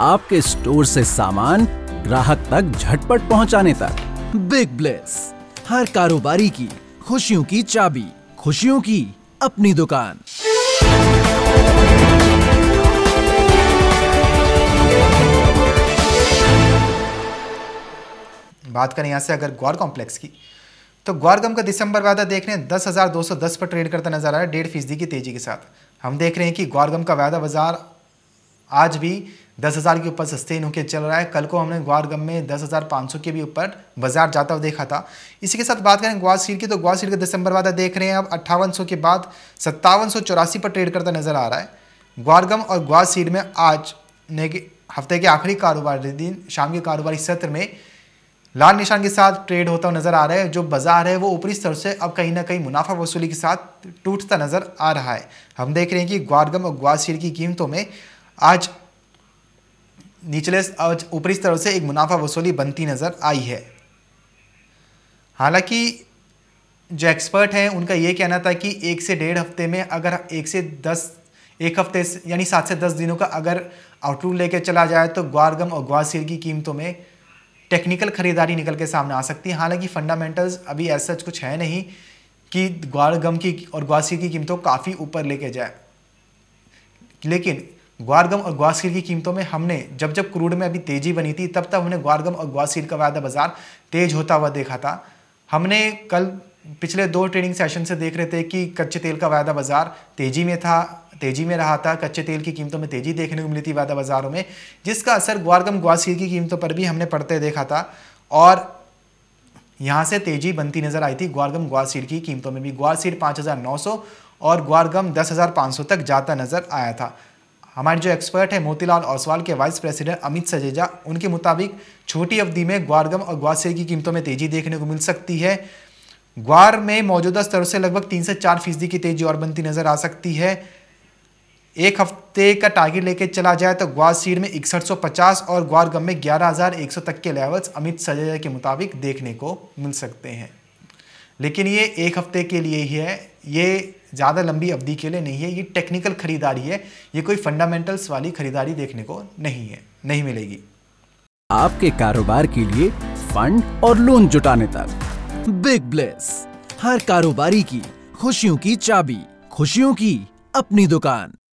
आपके स्टोर से सामान ग्राहक तक झटपट पहुंचाने तक बिग ब्लेस हर कारोबारी की खुशियों की चाबी खुशियों की अपनी दुकान बात करें यहां से अगर ग्वार कॉम्प्लेक्स की तो ग्वारगम का दिसंबर वायदा हैं दस हज़ार दो सौ दस पर ट्रेड करता नजर आया डेढ़ फीसदी की तेजी के साथ हम देख रहे हैं कि ग्वारगम का वायदा बाजार आज भी दस हज़ार के ऊपर सस्टेन होकर चल रहा है कल को हमने ग्वारगम में दस हज़ार पाँच सौ के भी ऊपर बाजार जाता हुआ देखा था इसी के साथ बात करें ग्वार सीट की तो ग्वार सीट का दिसंबर वादा देख रहे हैं अब अट्ठावन सौ के बाद सत्तावन सौ चौरासी पर ट्रेड करता नज़र आ रहा है ग्वारगम और ग्वार सीट में आज ने हफ्ते के आखिरी कारोबारी दिन शाम के कारोबारी सत्र में लाल निशान के साथ ट्रेड होता हुआ नजर आ रहा है जो बाजार है वो ऊपरी स्तर से अब कहीं ना कहीं मुनाफा वसूली के साथ टूटता नजर आ रहा है हम देख रहे हैं कि ग्वारगम और ग्वासीर की कीमतों में आज निचले आज ऊपरी स्तर से एक मुनाफा वसूली बनती नज़र आई है हालांकि जो एक्सपर्ट हैं उनका ये कहना था कि एक से डेढ़ हफ्ते में अगर एक से दस एक हफ्ते यानी सात से दस दिनों का अगर आउटलुक लेकर चला जाए तो ग्वारगम और ग्वासीर की कीमतों में टेक्निकल खरीदारी निकल के सामने आ सकती है हालांकि फंडामेंटल्स अभी ऐसा कुछ है नहीं कि ग्वारगम की और ग्वासीर की कीमतों काफ़ी ऊपर लेके जाए लेकिन ग्वारगम और ग्वासीर की कीमतों में हमने जब जब क्रूड में अभी तेजी बनी थी तब तब हमने ग्वारगम और ग्वासीर का वायदा बाजार तेज होता हुआ देखा था हमने कल पिछले दो ट्रेडिंग सेशन से देख रहे थे कि कच्चे तेल का वायदा बाजार तेजी में था तेजी में रहा था कच्चे तेल की कीमतों में तेजी देखने को मिली थी वायदा बाजारों में जिसका असर ग्वारगम ग्वासीर की कीमतों पर भी हमने पड़ते देखा था और यहाँ से तेजी बनती नजर आई थी ग्वारगम ग्वासीर की कीमतों में भी ग्वासीर 5,900 और ग्वारगम 10,500 तक जाता नजर आया था हमारे जो एक्सपर्ट है मोतीलाल ओसवाल के वाइस प्रेसिडेंट अमित सजेजा उनके मुताबिक छोटी अवधि में ग्वारगम और ग्वासे की कीमतों में तेजी देखने को मिल सकती है ग्वार में मौजूदा स्तर से लगभग तीन से चार फीसदी की तेजी और बनती नजर आ सकती है एक हफ्ते का टारगेट लेके चला जाए तो ग्वार सीड में इकसठ और ग्वारगम में 11,100 तक के लेवल्स अमित सजेजा के मुताबिक देखने को मिल सकते हैं लेकिन ये एक हफ्ते के लिए ही है ये ज़्यादा लंबी अवधि के लिए नहीं है ये टेक्निकल खरीदारी है ये कोई फंडामेंटल्स वाली खरीदारी देखने को नहीं है नहीं मिलेगी आपके कारोबार के लिए फंड और लोन जुटाने तक बिग ब्लेस हर कारोबारी की खुशियों की चाबी खुशियों की अपनी दुकान